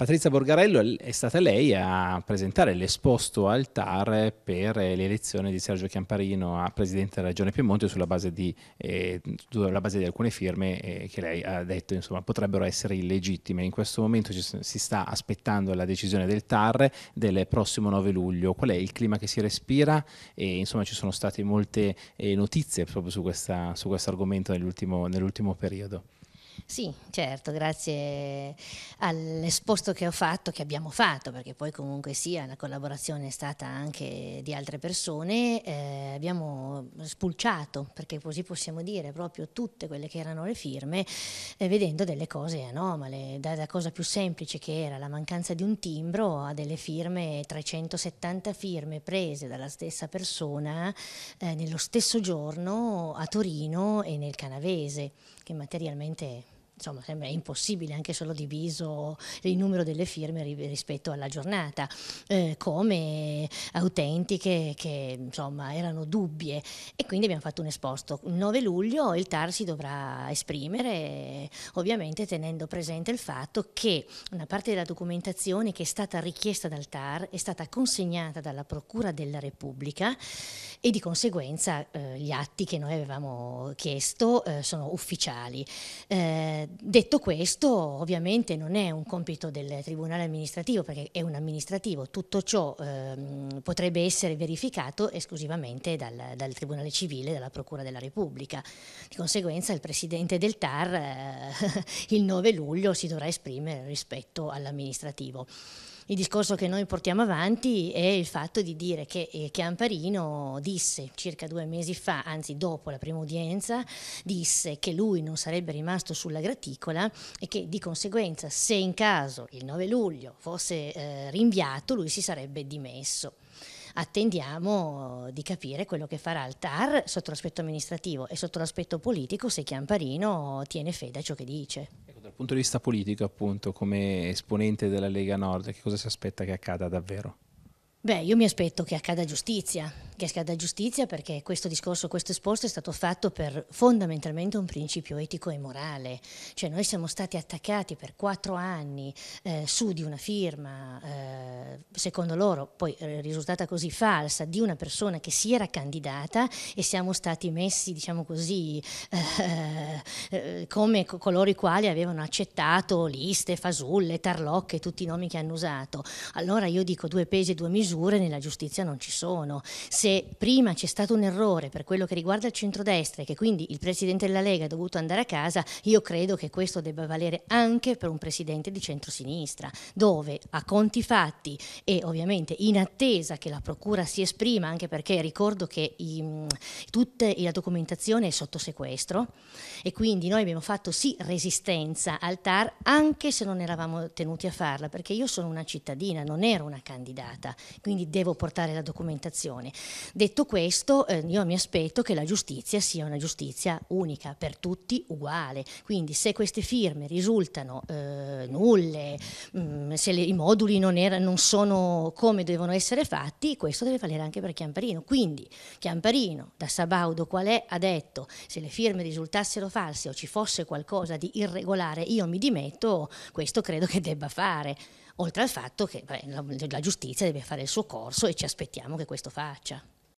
Patrizia Borgarello è stata lei a presentare l'esposto al TAR per eh, l'elezione di Sergio Chiamparino a Presidente della Regione Piemonte sulla base di, eh, sulla base di alcune firme eh, che lei ha detto insomma, potrebbero essere illegittime. In questo momento ci, si sta aspettando la decisione del TAR del prossimo 9 luglio. Qual è il clima che si respira? E, insomma, ci sono state molte eh, notizie proprio su, questo argomento nell'ultimo nell periodo. Sì, certo, grazie all'esposto che ho fatto, che abbiamo fatto, perché poi comunque sia la collaborazione è stata anche di altre persone, eh, abbiamo spulciato, perché così possiamo dire, proprio tutte quelle che erano le firme, eh, vedendo delle cose anomale, dalla cosa più semplice che era la mancanza di un timbro a delle firme, 370 firme prese dalla stessa persona eh, nello stesso giorno a Torino e nel Canavese, che materialmente insomma sembra impossibile anche solo diviso il numero delle firme rispetto alla giornata, eh, come autentiche che insomma erano dubbie e quindi abbiamo fatto un esposto. Il 9 luglio il TAR si dovrà esprimere ovviamente tenendo presente il fatto che una parte della documentazione che è stata richiesta dal TAR è stata consegnata dalla Procura della Repubblica e di conseguenza eh, gli atti che noi avevamo chiesto eh, sono ufficiali. Eh, detto questo, ovviamente non è un compito del Tribunale amministrativo perché è un amministrativo, tutto ciò eh, potrebbe essere verificato esclusivamente dal, dal, Tribunale civile, dalla Procura della Repubblica. Di conseguenza il Presidente del TAR eh, il 9 luglio si dovrà esprimere rispetto all'amministrativo. Il discorso che noi portiamo avanti è il fatto di dire che eh, Chiamparino disse circa due mesi fa, anzi dopo la prima udienza, disse che lui non sarebbe rimasto sulla graticola e che di conseguenza se in caso il 9 luglio fosse eh, rinviato lui si sarebbe dimesso attendiamo eh, di capire quello che farà il TAR sotto l'aspetto amministrativo e sotto l'aspetto politico se Chiamparino tiene fede a ciò che dice punto di vista politico, appunto, come esponente della Lega Nord, che cosa si aspetta che accada davvero? Beh, io mi aspetto che accada giustizia, che accada giustizia perché questo discorso, questo esposto è stato fatto per fondamentalmente un principio etico e morale, cioè noi siamo stati attaccati per quattro anni eh, su di una firma eh, secondo loro poi eh, risultata così falsa, di una persona che si era candidata e siamo stati messi, diciamo così, eh, eh come coloro i quali avevano accettato liste, fasulle, tarlocche, tutti i nomi che hanno usato. Allora io dico due pesi e due misure nella giustizia non ci sono. Se prima c'è stato un errore per quello che riguarda il centrodestra e che quindi il presidente della Lega ha dovuto andare a casa, io credo che questo debba valere anche per un presidente di centrosinistra, dove a conti fatti e ovviamente in attesa che la Procura si esprima, anche perché ricordo che i, tutta la documentazione è sotto sequestro e quindi noi abbiamo fatto sì resistenza al TAR anche se non eravamo tenuti a farla, perché io sono una cittadina, non ero una candidata, quindi devo portare la documentazione. Detto questo, eh, io mi aspetto che la giustizia sia una giustizia unica, per tutti uguale, quindi se queste firme risultano eh, nulle, mh, se le, i moduli non, era, non, sono come devono essere fatti, questo deve valere anche per Chiamparino. Quindi Chiamparino, da Sabaudo qual è, ha detto se le firme risultassero false o ci fosse qualcosa di irregolare io mi dimetto, questo credo che debba fare. Oltre al fatto che beh, la, la giustizia deve fare il suo corso e ci aspettiamo che questo faccia.